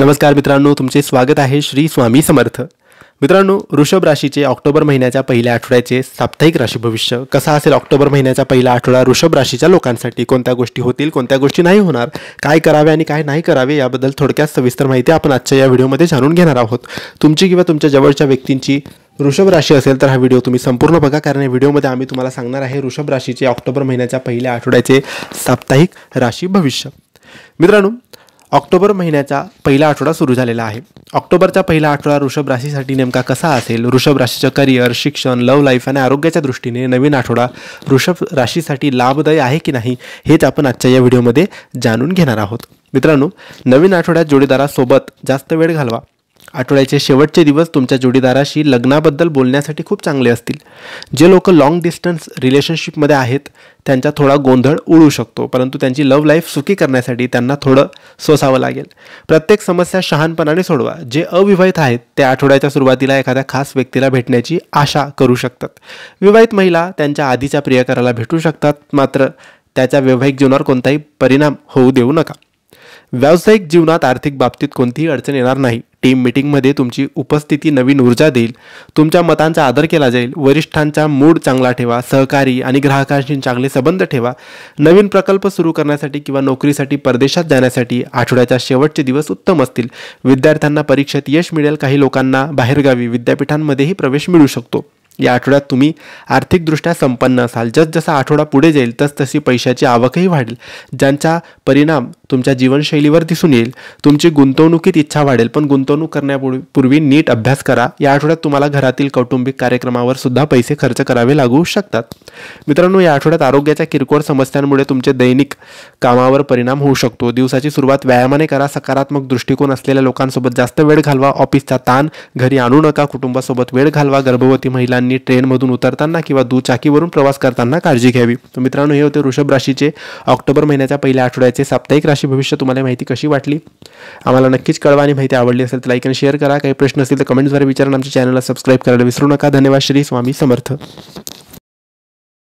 नमस्कार मित्रांनो तुमचे स्वागत आहे श्री स्वामी समर्थ मित्रांनो ऋषभ राशीचे ऑक्टोबर महिन्याच्या पहिल्या आठवड्याचे साप्ताहिक राशी भविष्य कसा असेल ऑक्टोबर महिन्याचा पहिला आठवडा ऋषभ राशीच्या लोकांसाठी कोणत्या गोष्टी होतील कोणत्या गोष्टी नाही होणार काय करावे आणि काय नाही करावे याबद्दल थोडक्यात सविस्तर माहिती आपण आजच्या या व्हिडिओमध्ये जाणून घेणार आहोत तुमची किंवा तुमच्या जवळच्या व्यक्तींची ऋषभ राशी असेल तर हा व्हिडिओ तुम्ही संपूर्ण बघा कारण या व्हिडिओमध्ये आम्ही तुम्हाला सांगणार आहे ऋषभ राशीचे ऑक्टोबर महिन्याच्या पहिल्या आठवड्याचे साप्ताहिक राशी भविष्य मित्रांनो ऑक्टोबर महिन्याचा पहिला आठवडा सुरू झालेला आहे ऑक्टोबरचा पहिला आठवडा ऋषभ राशीसाठी नेमका कसा असेल ऋषभ राशीचं करिअर शिक्षण लव लाईफ आणि आरोग्याच्या दृष्टीने नवीन आठवडा ऋषभ राशीसाठी लाभदायी आहे की नाही हेच आपण आजच्या या व्हिडिओमध्ये जाणून घेणार आहोत मित्रांनो नवीन आठवड्यात जोडीदारासोबत जास्त वेळ घालवा आठवड्याचे शेवटचे दिवस तुमच्या जोडीदाराशी लग्नाबद्दल बोलण्यासाठी खूप चांगले असतील जे लोक लाँग डिस्टन्स रिलेशनशिपमध्ये आहेत त्यांचा थोडा गोंधळ उडू शकतो परंतु त्यांची लव लाईफ सुखी करण्यासाठी त्यांना थोडं सोसावं लागेल प्रत्येक समस्या शहानपणाने सोडवा जे अविवाहित आहेत ते आठवड्याच्या सुरुवातीला एखाद्या खास व्यक्तीला भेटण्याची आशा करू शकतात विवाहित महिला त्यांच्या आधीच्या प्रियकराला भेटू शकतात मात्र त्याच्या वैवाहिक जीवनावर कोणताही परिणाम होऊ देऊ नका व्यावसायिक जीवनात आर्थिक बाबतीत कोणतीही अडचण येणार नाही टीम तुमची उपस्थिती नवीन ऊर्जा देईल तुमच्या मतांचा आदर केला जाईल वरिष्ठांचा मूड चांगला ठेवा सहकारी आणि ग्राहकांशी चांगले संबंध ठेवा नवीन प्रकल्प सुरू करण्यासाठी किंवा नोकरीसाठी परदेशात जाण्यासाठी आठवड्याच्या शेवटचे दिवस उत्तम असतील विद्यार्थ्यांना परीक्षेत यश मिळेल काही लोकांना बाहेरगावी विद्यापीठांमध्येही प्रवेश मिळू शकतो या आठवड्यात तुम्ही आर्थिकदृष्ट्या संपन्न असाल जसजसा आठवडा पुढे जाईल तशी पैशाची आवकही वाढेल ज्यांचा परिणाम तुमच्या जीवनशैलीवर दिसून येईल तुमची गुंतवणुकीत इच्छा वाढेल पण गुंतवणूक करण्यापूर्वी नीट अभ्यास करा या आठवड्यात तुम्हाला घरातील कौटुंबिक कार्यक्रमावर सुद्धा पैसे खर्च करावे लागू शकतात मित्रांनो या आठवड्यात आरोग्याच्या किरकोळ समस्यांमुळे तुमचे दैनिक कामावर परिणाम होऊ शकतो दिवसाची सुरुवात व्यायामाने करा सकारात्मक दृष्टिकोन असलेल्या लोकांसोबत जास्त वेळ घालवा ऑफिसचा ताण घरी आणू नका कुटुंबासोबत वेळ घालवा गर्भवती महिलांनी ट्रेन ट्रेनमधून उतरताना किंवा दुचाकीवरून प्रवास करताना काळजी घ्यावी तर मित्रांनो हे होते ऋषभ राशीचे ऑक्टोबर महिन्याच्या पहिल्या आठवड्याचे साप्ताहिक राशी भविष्य तुम्हाला माहिती कशी वाटली आम्हाला नक्कीच कळवा आणि माहिती आवडली असेल तर लाईक आणि शेअर करा काही प्रश्न असतील तर कमेंट्सद्वारे विचारून आमच्या चॅनलला सबस्क्राईब करायला विसरू नका धन्यवाद श्री स्वामी समर्थ